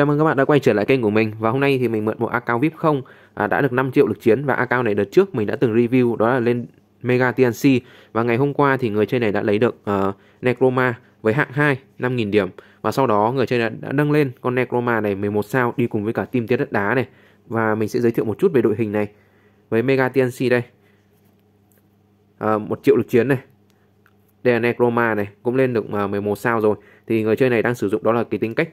Chào mừng các bạn đã quay trở lại kênh của mình và hôm nay thì mình mượn một account VIP không à, đã được 5 triệu lượt chiến và account này đợt trước mình đã từng review đó là lên Mega TNC và ngày hôm qua thì người chơi này đã lấy được uh, Necroma với hạng 2 5.000 điểm và sau đó người chơi đã, đã nâng lên con Necroma này 11 sao đi cùng với cả team tiết đất đá này và mình sẽ giới thiệu một chút về đội hình này với Mega TNC đây uh, triệu lượt chiến này đây là Necroma này cũng lên được uh, ờ, 11 sao rồi thì người chơi này đang sử dụng đó là cái tính cách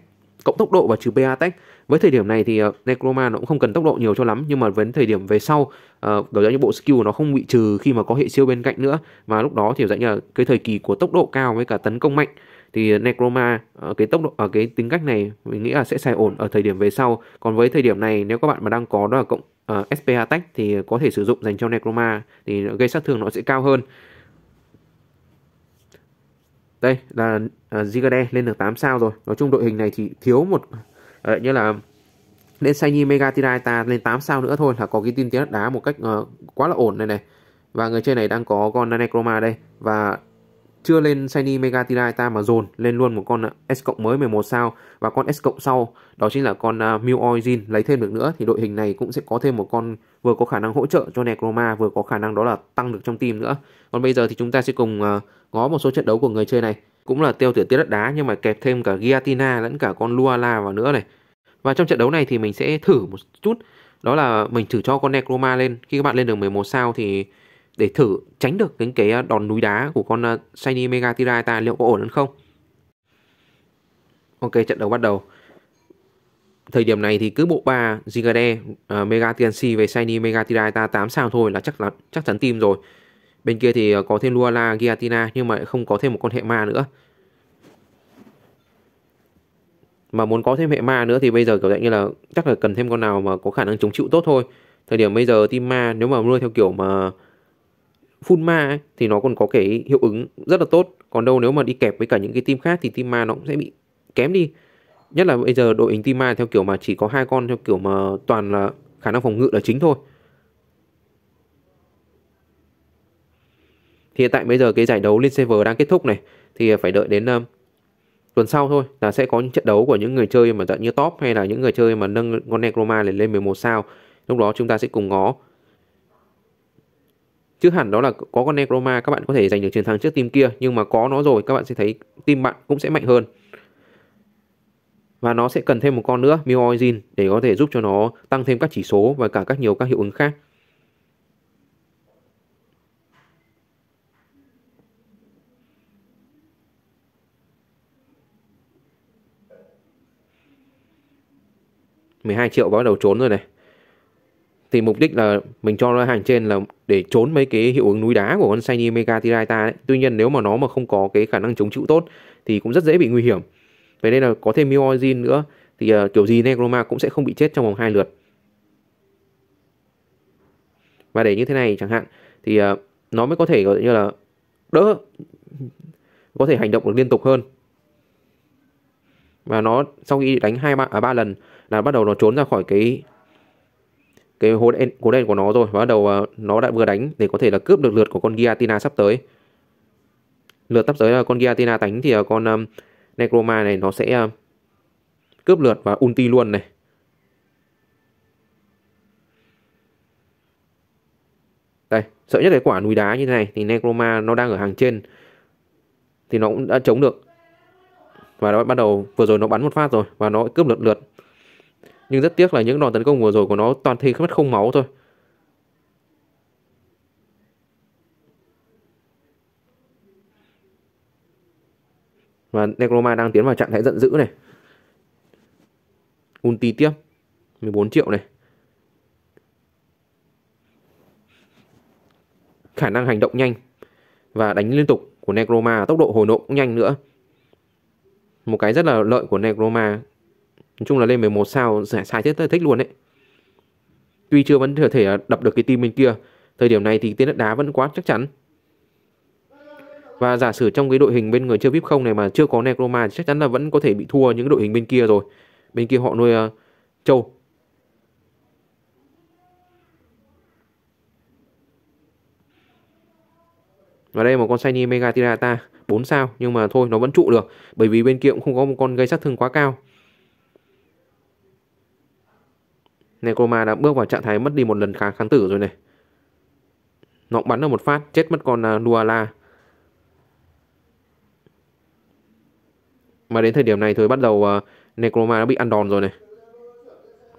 cộng tốc độ và trừ PA Tech. Với thời điểm này thì ờ, Necroma nó cũng không cần tốc độ nhiều cho lắm nhưng mà với thời điểm về sau uh, kiểu dạng như bộ skill nó không bị trừ khi mà có hệ siêu bên cạnh nữa và lúc đó thì dạng như là cái thời kỳ của tốc độ cao với cả tấn công mạnh thì Necroma ờ, cái tốc độ ở ờ, cái tính cách này mình nghĩ là sẽ xài ổn ở thời điểm về sau. Còn với thời điểm này nếu các bạn mà đang có đó là cộng uh, SPA Tech thì có thể sử dụng dành cho Necroma thì gây sát thương nó sẽ cao hơn đây là uh, à, Zigade lên được 8 sao rồi nói chung đội hình này thì thiếu một uh, như là nên Sanyi Megatiraita lên 8 sao nữa thôi là có cái tin tiếng đá một cách uh, quá là ổn này này và người chơi này đang có con Necroma đây và chưa lên Shiny Mega Tiraita mà dồn lên luôn một con ờ, S cộng mới 11 sao và con S cộng sau đó chính là con uh, Mew Origin lấy thêm được nữa thì đội hình này cũng sẽ có thêm một con vừa có khả năng hỗ trợ cho Necroma vừa có khả năng đó là tăng được trong team nữa. Còn bây giờ thì chúng ta sẽ cùng uh, ngó một số trận đấu của người chơi này. Cũng là tiêu tiểu tiết đất đá nhưng mà kẹp thêm cả Giatina lẫn cả con Luala vào nữa này. Và trong trận đấu này thì mình sẽ thử một chút đó là mình thử cho con Necroma lên. Khi các bạn lên được 11 sao thì để thử tránh được những cái à, đòn núi đá của con à, Shiny Mega Tirata liệu có ổn hơn không. Ok, trận đấu bắt đầu. Thời điểm này thì cứ bộ ba Zigade, uh, Mega TNC về Shiny Mega Tirata 8 sao thôi là chắc là chắc chắn team rồi. Bên kia thì có thêm Luala, Giatina nhưng mà không có thêm một con hệ ma nữa. Mà muốn có thêm hệ ma nữa thì bây giờ kiểu dạng như là chắc là cần thêm con nào mà có khả năng chống chịu tốt thôi. Thời điểm bây giờ team ma nếu mà nuôi theo kiểu mà Phun ma ấy, thì nó còn có cái hiệu ứng rất là tốt còn đâu nếu mà đi kẹp với cả những cái team khác thì team ma nó cũng sẽ bị kém đi nhất là bây giờ đội hình team ma theo kiểu mà chỉ có hai con theo kiểu mà toàn là khả năng phòng ngự là chính thôi thì hiện tại bây giờ cái giải đấu lên server đang kết thúc này thì phải đợi đến um, tuần sau thôi là sẽ có những trận đấu của những người chơi mà dạng như top hay là những người chơi mà nâng con Necroma lên lên 11 sao lúc đó chúng ta sẽ cùng ngó chứ hẳn đó là có con Necroma các bạn có thể giành được chiến thắng trước team kia nhưng mà có nó rồi các bạn sẽ thấy team bạn cũng sẽ mạnh hơn và nó sẽ cần thêm một con nữa Mew để có thể giúp cho nó tăng thêm các chỉ số và cả các nhiều các hiệu ứng khác mười hai triệu bắt đầu trốn rồi này thì mục đích là mình cho nó hàng trên là để trốn mấy cái hiệu ứng núi đá của con Shiny Mega Tiraita đấy. Tuy nhiên nếu mà nó mà không có cái khả năng chống chịu tốt thì cũng rất dễ bị nguy hiểm. Vậy nên là có thêm Mioizin nữa thì uh, kiểu gì Negroma cũng sẽ không bị chết trong vòng hai lượt. Và để như thế này chẳng hạn thì uh, nó mới có thể gọi như là đỡ có thể hành động được liên tục hơn. Và nó sau khi đánh hai ba à, ba lần là bắt đầu nó trốn ra khỏi cái cái hố đen, hố đen của nó rồi và bắt đầu à, nó đã vừa đánh để có thể là cướp được lượt của con Giatina sắp tới lượt sắp tới là con Giatina đánh thì à, con um, Necroma này nó sẽ uh, cướp lượt và ulti luôn này đây sợ nhất cái quả núi đá như thế này thì Necroma nó đang ở hàng trên thì nó cũng đã chống được và nó bắt đầu vừa rồi nó bắn một phát rồi và nó cướp lượt lượt nhưng rất tiếc là những đòn tấn công vừa rồi của nó toàn thi mất không máu thôi. Và Necroma đang tiến vào trạng thái giận dữ này. Ulti tiếp. 14 triệu này. Khả năng hành động nhanh và đánh liên tục của Necroma, tốc độ hồi nộ cũng nhanh nữa. Một cái rất là lợi của Necroma nói chung là lên 11 sao giải sai rất là thích luôn đấy tuy chưa vẫn có thể đập được cái team bên kia thời điểm này thì tên đất đá vẫn quá chắc chắn và giả sử trong cái đội hình bên người chưa vip không này mà chưa có necroma thì chắc chắn là vẫn có thể bị thua những đội hình bên kia rồi bên kia họ nuôi uh, châu Và đây một con Shiny Mega Tirata 4 sao nhưng mà thôi nó vẫn trụ được bởi vì bên kia cũng không có một con gây sát thương quá cao. Nekoma đã bước vào trạng thái mất đi một lần kháng, kháng tử rồi này. Nó bắn được một phát, chết mất con Nuala. À, Mà đến thời điểm này thôi bắt đầu à, Necroma đã bị ăn đòn rồi này.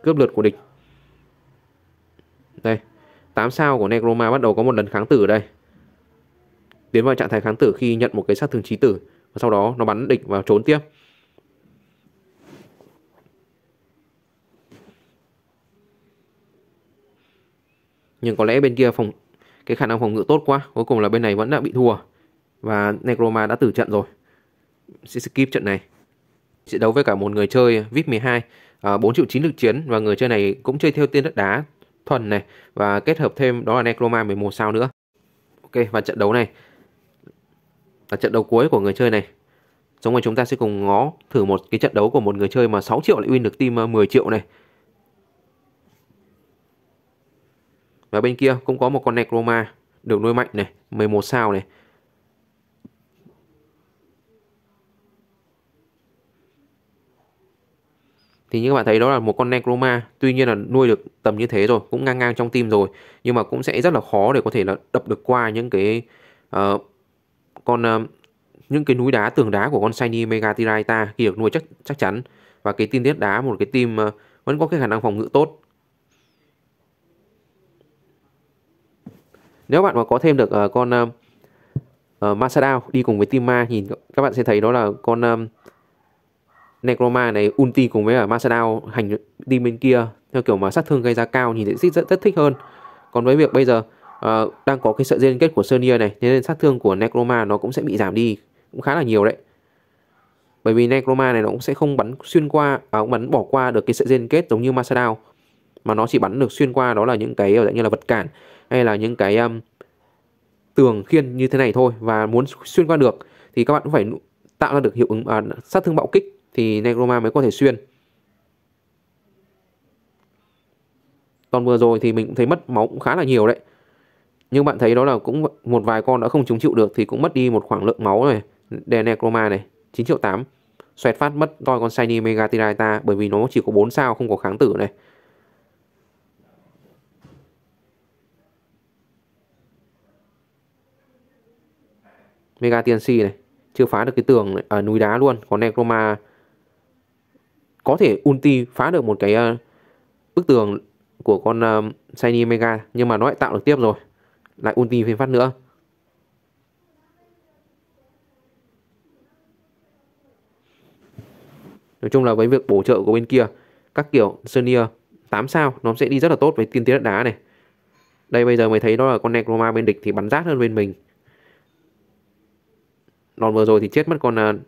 Cướp lượt của địch. Đây, 8 sao của Necroma bắt đầu có một lần kháng tử đây. Tiến vào trạng thái kháng tử khi nhận một cái sát thương trí tử. Và sau đó nó bắn địch và trốn tiếp. nhưng có lẽ bên kia phòng cái khả năng phòng ngự tốt quá cuối cùng là bên này vẫn đã bị thua và Necroma đã tử trận rồi sẽ skip trận này sẽ đấu với cả một người chơi VIP 12 à, 4 triệu 9 lực chiến và người chơi này cũng chơi theo tiên đất đá thuần này và kết hợp thêm đó là Necroma 11 sao nữa Ok và trận đấu này là trận đấu cuối của người chơi này Xong rồi chúng ta sẽ cùng ngó thử một cái trận đấu của một người chơi mà 6 triệu lại win được team 10 à, triệu này Và bên kia cũng có một con Necroma được nuôi mạnh này, 11 sao này. Thì như các bạn thấy đó là một con Necroma Tuy nhiên là nuôi được tầm như thế rồi Cũng ngang ngang trong team rồi Nhưng mà cũng sẽ rất là khó để có thể là đập được qua những cái uh, Con uh, Những cái núi đá tường đá của con Shiny Megatiraita Khi được nuôi chắc chắc chắn Và cái team tiết đá một cái team uh, Vẫn có cái khả năng phòng ngự tốt nếu bạn mà có thêm được uh, con uh, uh, ờ, Masadao đi cùng với Tima thì các bạn sẽ thấy đó là con um, Necroma này ulti cùng với cả Masadao hành đi bên kia theo kiểu mà sát thương gây ra cao nhìn sẽ rất, rất thích hơn còn với việc bây giờ uh, đang có cái sợi dây liên kết của Sonia này nên sát thương của Necroma nó cũng sẽ bị giảm đi cũng khá là nhiều đấy bởi vì Necroma này nó cũng sẽ không bắn xuyên qua à, cũng bắn bỏ qua được cái sợi dây liên kết giống như Masadao mà nó chỉ bắn được xuyên qua đó là những cái ở dạng như là vật cản hay là những cái um, tường khiên như thế này thôi và muốn xuyên qua được thì các bạn cũng phải tạo ra được hiệu ứng à, sát thương bạo kích thì Negroma mới có thể xuyên. Còn vừa rồi thì mình cũng thấy mất máu cũng khá là nhiều đấy. Nhưng bạn thấy đó là cũng một vài con đã không chống chịu được thì cũng mất đi một khoảng lượng máu này. đèn Necroma này, 9 triệu 8. Xoẹt phát mất toi con Shiny Mega Tiraita bởi vì nó chỉ có 4 sao không có kháng tử này. Mega TNC này Chưa phá được cái tường này, ở à, núi đá luôn Còn Necroma Có thể ulti phá được một cái uh, bức tường của con um, Shiny Mega Nhưng mà nó lại tạo được tiếp rồi Lại ulti phiên phát nữa Nói chung là với việc bổ trợ của bên kia Các kiểu Senior 8 sao Nó sẽ đi rất là tốt với tiên tiến đất đá này Đây bây giờ mày thấy đó là con Necroma bên địch thì bắn rát hơn bên mình đòn vừa rồi thì chết mất con uh,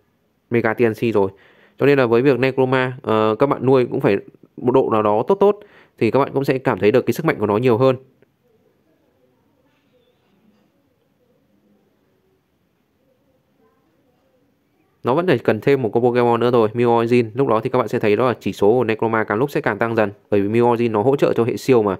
Mega TNC rồi cho nên là với việc Necroma uh, các bạn nuôi cũng phải một độ nào đó tốt tốt thì các bạn cũng sẽ cảm thấy được cái sức mạnh của nó nhiều hơn nó vẫn phải cần thêm một con Pokemon nữa rồi Origin. lúc đó thì các bạn sẽ thấy đó là chỉ số của Necroma càng lúc sẽ càng tăng dần bởi vì Origin nó hỗ trợ cho hệ siêu mà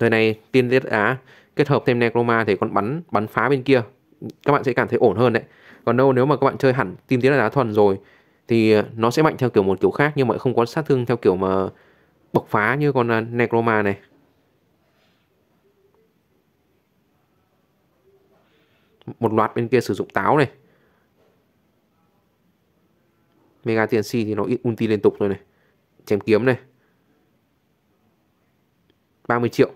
Nơi này tiên liệt á kết hợp thêm Necroma thì con bắn bắn phá bên kia các bạn sẽ cảm thấy ổn hơn đấy còn đâu nếu mà các bạn chơi hẳn tiên tiến đá thuần rồi thì nó sẽ mạnh theo kiểu một kiểu khác nhưng mà không có sát thương theo kiểu mà bộc phá như con à, Necroma này một loạt bên kia sử dụng táo này Mega tiền si thì nó ít ulti liên tục rồi này chém kiếm này 30 triệu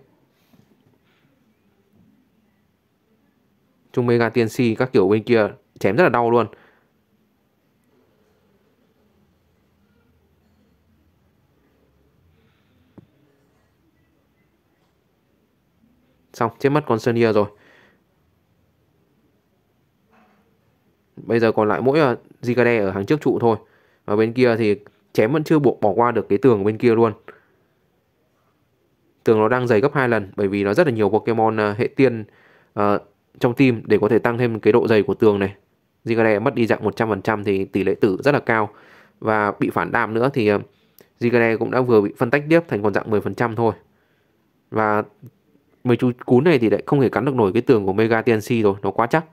Trung Mega TNC các kiểu bên kia chém rất là đau luôn Xong chết mất con Sonia rồi Bây giờ còn lại mỗi ờ, Zikade ở hàng trước trụ thôi Và bên kia thì chém vẫn chưa buộc bỏ qua được cái tường bên kia luôn Tường nó đang dày gấp hai lần Bởi vì nó rất là nhiều Pokemon ờ, hệ tiên uh, trong tim để có thể tăng thêm cái độ dày của tường này. Zigare mất đi dạng 100% thì tỷ lệ tử rất là cao và bị phản đam nữa thì ờ, Zigare cũng đã vừa bị phân tách tiếp thành còn dạng 10% thôi. Và mấy chú cún này thì lại không thể cắn được nổi cái tường của Mega TNC rồi, nó quá chắc.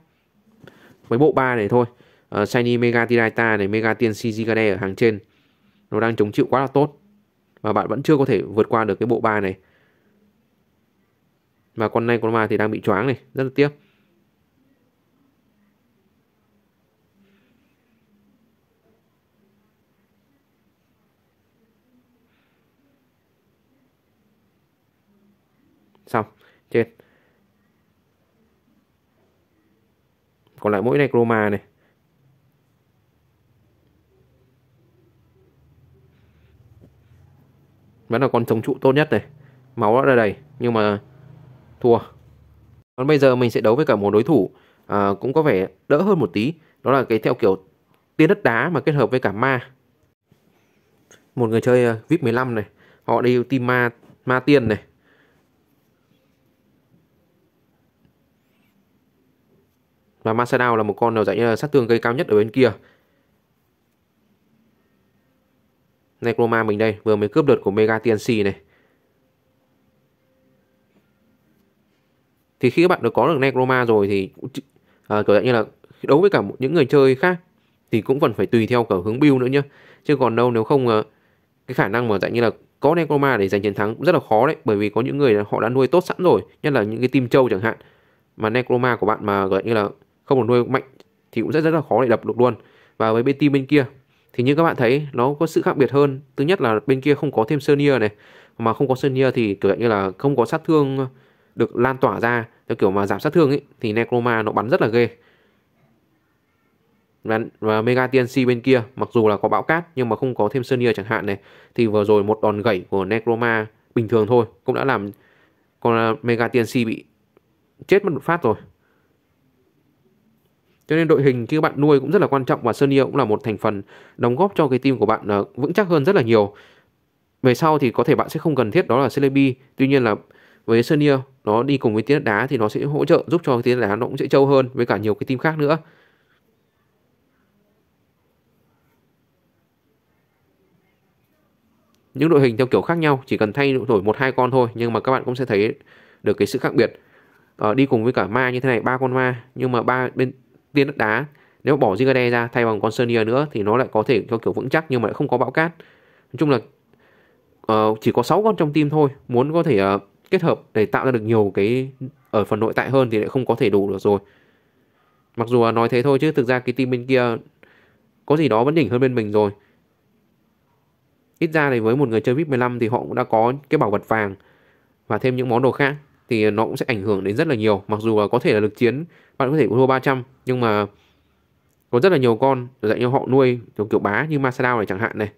Mấy bộ ba này thôi, uh, Shiny Mega Tirata này, Mega TNC Zigare ở hàng trên nó đang chống chịu quá là tốt và bạn vẫn chưa có thể vượt qua được cái bộ ba này. Và con này con ma thì đang bị choáng này, rất là tiếc. xong trên còn lại mỗi này chroma này vẫn là con chống trụ tốt nhất này máu đã ra đầy nhưng mà thua còn bây giờ mình sẽ đấu với cả một đối thủ à, cũng có vẻ đỡ hơn một tí đó là cái theo kiểu tiên đất đá mà kết hợp với cả ma một người chơi à, vip 15 này họ đi team ma ma tiên này và Masadao là một con nào như là sát thương gây cao nhất ở bên kia Necroma mình đây vừa mới cướp đợt của Mega TNC này thì khi các bạn đã có được Necroma rồi thì à, kiểu dạng như là đấu với cả những người chơi khác thì cũng vẫn phải tùy theo cả hướng build nữa nhá chứ còn đâu nếu không à, cái khả năng mà dạng như là có Necroma để giành chiến thắng cũng rất là khó đấy bởi vì có những người họ đã nuôi tốt sẵn rồi nhất là những cái team châu chẳng hạn mà Necroma của bạn mà gọi như là không được nuôi mạnh thì cũng rất rất là khó để đập được luôn và với bên team bên kia thì như các bạn thấy nó có sự khác biệt hơn thứ nhất là bên kia không có thêm Sernier này mà không có Sernier thì kiểu như là không có sát thương được lan tỏa ra theo kiểu mà giảm sát thương ấy thì Necroma nó bắn rất là ghê và, và Mega TNC bên kia mặc dù là có bão cát nhưng mà không có thêm Sernier chẳng hạn này thì vừa rồi một đòn gãy của Necroma bình thường thôi cũng đã làm con ờ, Mega TNC bị chết mất một phát rồi cho nên đội hình khi các bạn nuôi cũng rất là quan trọng và Sơn cũng là một thành phần đóng góp cho cái team của bạn ờ, vững chắc hơn rất là nhiều. Về sau thì có thể bạn sẽ không cần thiết đó là Celebi, tuy nhiên là với Sơn nó đi cùng với tiếng đá thì nó sẽ hỗ trợ giúp cho tiếng đá nó cũng sẽ trâu hơn với cả nhiều cái team khác nữa. những đội hình theo kiểu khác nhau chỉ cần thay đổi một hai con thôi nhưng mà các bạn cũng sẽ thấy được cái sự khác biệt à, đi cùng với cả ma như thế này ba con ma nhưng mà ba bên viên đất đá nếu bỏ Zigade ra thay bằng con Sonia nữa thì nó lại có thể theo kiểu vững chắc nhưng mà lại không có bão cát nói chung là uh, chỉ có 6 con trong team thôi muốn có thể uh, kết hợp để tạo ra được nhiều cái ở phần nội tại hơn thì lại không có thể đủ được rồi mặc dù là nói thế thôi chứ thực ra cái team bên kia có gì đó vẫn đỉnh hơn bên mình rồi ít ra thì với một người chơi VIP 15 thì họ cũng đã có cái bảo vật vàng và thêm những món đồ khác thì nó cũng sẽ ảnh hưởng đến rất là nhiều mặc dù là có thể là lực chiến bạn có thể thua 300 nhưng mà có rất là nhiều con dạy như họ nuôi kiểu, kiểu bá như Masadao này chẳng hạn này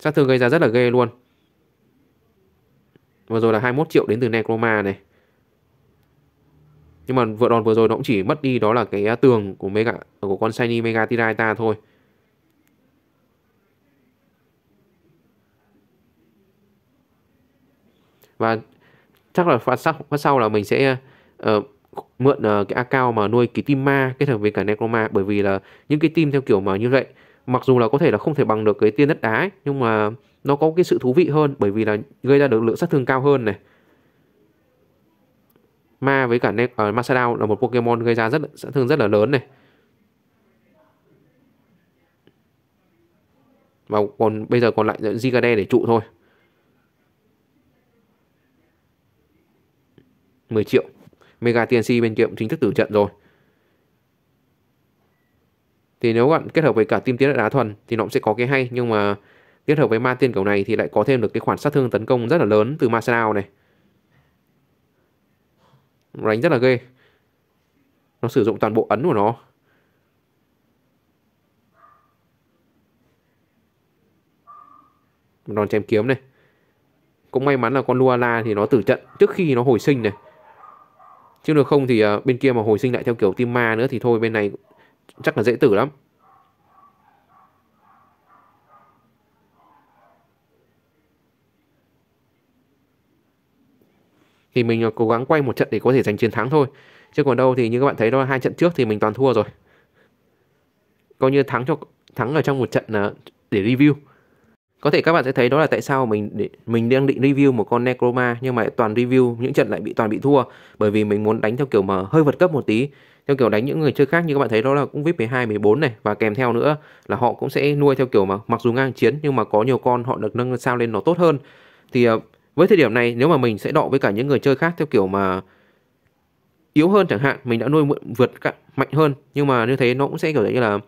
sát thương gây ra rất là ghê luôn vừa rồi là 21 triệu đến từ Necroma này nhưng mà vừa đòn vừa rồi nó cũng chỉ mất đi đó là cái à, tường của mega của con Shiny Mega Tiraita thôi và chắc là phát sau phát sau là mình sẽ uh, mượn uh, cái account mà nuôi cái team ma kết hợp với cả necroma bởi vì là những cái team theo kiểu mà như vậy mặc dù là có thể là không thể bằng được cái tiên đất đá ấy, nhưng mà nó có cái sự thú vị hơn bởi vì là gây ra được lượng sát thương cao hơn này ma với cả ne- uh, ờ, Masadao là một Pokemon gây ra rất sát thương rất là lớn này và còn bây giờ còn lại Zigade để trụ thôi 10 triệu. Mega TNC bên kia cũng chính thức tử trận rồi. Thì nếu bạn kết hợp với cả tim tiến đá thuần thì nó cũng sẽ có cái hay nhưng mà kết hợp với ma tiên kiểu này thì lại có thêm được cái khoản sát thương tấn công rất là lớn từ Marsenal này. Đánh rất là ghê. Nó sử dụng toàn bộ ấn của nó. Đòn chém kiếm này. Cũng may mắn là con Luala thì nó tử trận trước khi nó hồi sinh này chứ được không thì à, bên kia mà hồi sinh lại theo kiểu tim ma nữa thì thôi bên này chắc là dễ tử lắm thì mình à, cố gắng quay một trận để có thể giành chiến thắng thôi chứ còn đâu thì như các bạn thấy đó hai trận trước thì mình toàn thua rồi coi như thắng cho thắng ở trong một trận à, để review có thể các bạn sẽ thấy đó là tại sao mình mình đang định review một con Necroma nhưng mà toàn review những trận lại bị toàn bị thua bởi vì mình muốn đánh theo kiểu mà hơi vượt cấp một tí theo kiểu đánh những người chơi khác như các bạn thấy đó là cũng VIP 12, 14 này và kèm theo nữa là họ cũng sẽ nuôi theo kiểu mà mặc dù ngang chiến nhưng mà có nhiều con họ được nâng sao lên nó tốt hơn thì ờ, với thời điểm này nếu mà mình sẽ đọ với cả những người chơi khác theo kiểu mà yếu hơn chẳng hạn mình đã nuôi vượt mạnh hơn nhưng mà như thế nó cũng sẽ kiểu như là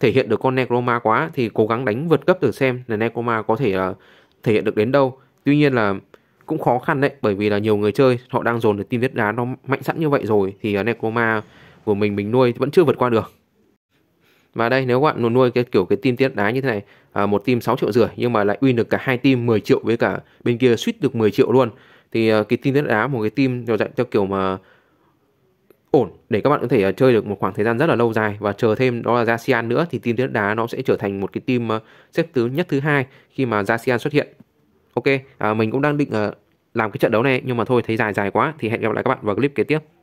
thể hiện được con Necroma quá thì cố gắng đánh vượt cấp thử xem là Necroma có thể là ờ, thể hiện được đến đâu. Tuy nhiên là cũng khó khăn đấy bởi vì là nhiều người chơi họ đang dồn được team viết đá nó mạnh sẵn như vậy rồi thì uh, Necroma của mình mình nuôi vẫn chưa vượt qua được. Và đây nếu các bạn muốn nuôi cái kiểu cái team tiết đá như thế này à, một team 6 triệu rưỡi nhưng mà lại uy được cả hai team 10 triệu với cả bên kia suýt được 10 triệu luôn thì à, cái team tiết đá một cái team theo dạng theo kiểu mà ổn để các bạn có thể ờ, chơi được một khoảng thời gian rất là lâu dài và chờ thêm đó là Jacian nữa thì team đất đá nó sẽ trở thành một cái team ờ, xếp thứ nhất thứ hai khi mà Jacian xuất hiện. Ok, à, mình cũng đang định ờ, làm cái trận đấu này nhưng mà thôi thấy dài dài quá thì hẹn gặp lại các bạn vào clip kế tiếp.